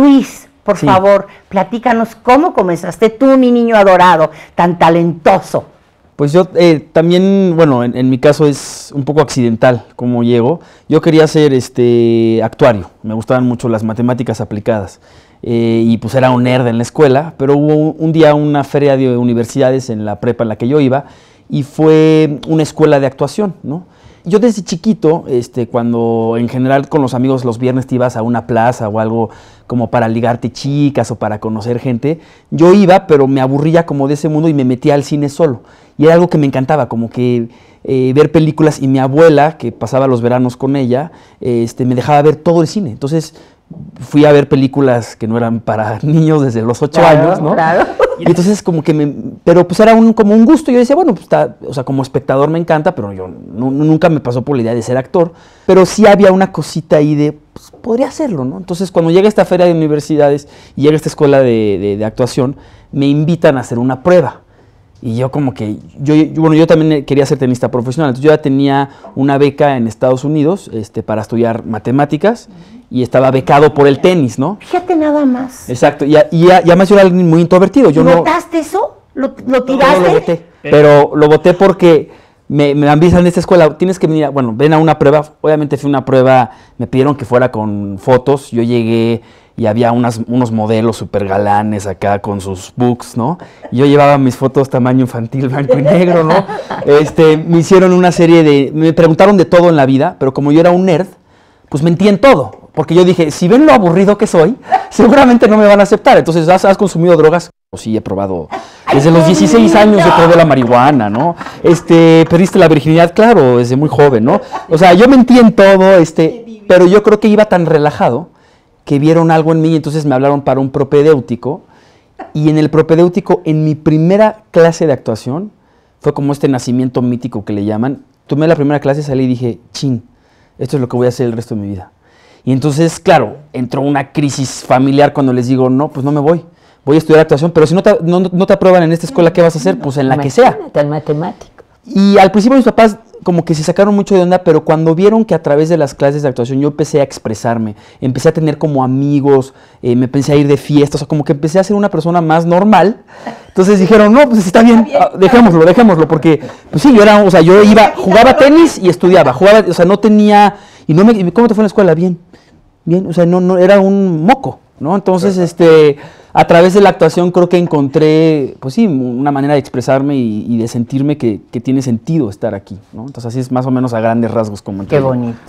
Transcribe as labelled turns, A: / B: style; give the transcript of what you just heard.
A: Luis, por favor, platícanos cómo comenzaste tú, mi niño adorado, tan talentoso. Pues yo eh, también, bueno, en, mi caso es un poco accidental como llego. Yo quería ser este, actuario, me gustaban mucho las matemáticas aplicadas. Eh, y pues era un nerd en la escuela, pero hubo un día una feria de universidades en la prepa en la que yo iba y fue una escuela de actuación, ¿no? Yo desde chiquito, este, cuando en general con los amigos los viernes te ibas a una plaza o algo como para ligarte chicas o para conocer gente, yo iba, pero me aburría como de ese mundo y me metía al cine solo. Y era algo que me encantaba, como que eh, ver películas y mi abuela, que pasaba los veranos con ella, este, me dejaba ver todo el cine. Entonces fui a ver películas que no eran para niños desde los ocho años, ¿no? Claro. Y entonces como que me, pero pues era un, como un gusto, yo decía, bueno, pues está, o sea, como espectador me encanta, pero yo nunca me pasó por la idea de ser actor, pero sí había una cosita ahí de, pues podría hacerlo, ¿no? Entonces cuando llega esta feria de universidades y llega esta escuela de, actuación, me invitan a hacer una prueba. Y yo como que, yo, bueno, yo también quería ser tenista profesional, entonces yo ya tenía una beca en Estados Unidos este, para estudiar matemáticas y estaba becado por el tenis, ¿no? Fíjate nada más. Exacto, y, además yo era alguien muy introvertido. Yo votaste eso? ¿Lo, tiraste? No, lo eh. pero lo voté porque me, me avisan en esta escuela, tienes que venir, bueno, ven a una prueba. Obviamente fue una prueba, me pidieron que fuera con fotos, yo llegué y había unas, unos modelos súper galanes acá con sus books, ¿no? Yo llevaba mis fotos tamaño infantil, blanco y negro, ¿no? Este, me hicieron una serie de, me preguntaron de todo en la vida, pero como yo era un nerd, pues mentí en todo porque yo dije, si ven lo aburrido que soy, seguramente no me van a aceptar. Entonces, ¿has, consumido drogas? o oh, sí, he probado. Desde los 16 años he probado la marihuana, ¿no? Este, perdiste la virginidad, claro, desde muy joven, ¿no? O sea, yo mentí en todo, este, pero yo creo que iba tan relajado que vieron algo en mí, y entonces me hablaron para un propedéutico. Y en el propedéutico, en mi primera clase de actuación, fue como este nacimiento mítico que le llaman. Tomé la primera clase, salí y dije, chin, esto es lo que voy a hacer el resto de mi vida. Y entonces, claro, entró una crisis familiar cuando les digo, no, pues no me voy, voy a estudiar actuación, pero si no te, no, te aprueban en esta escuela, ¿qué vas a hacer? Pues en la que sea. Tan matemático. Y al principio mis papás como que se sacaron mucho de onda, pero cuando vieron que a través de las clases de actuación yo empecé a expresarme, empecé a tener como amigos, eh, me empecé a ir de fiestas, o sea, como que empecé a ser una persona más normal. Entonces dijeron, no, pues está bien, dejémoslo, dejémoslo, porque, pues sí, yo era, o sea, yo iba, jugaba tenis y estudiaba, jugaba, o sea, no tenía, y no me, ¿cómo te fue en la escuela? Bien bien, o sea, no, no, era un moco, ¿no? Entonces, este, a través de la actuación creo que encontré, pues sí, una manera de expresarme y, de sentirme que, que, tiene sentido estar aquí, ¿no? Entonces así es más o menos a grandes rasgos como... Qué bonito.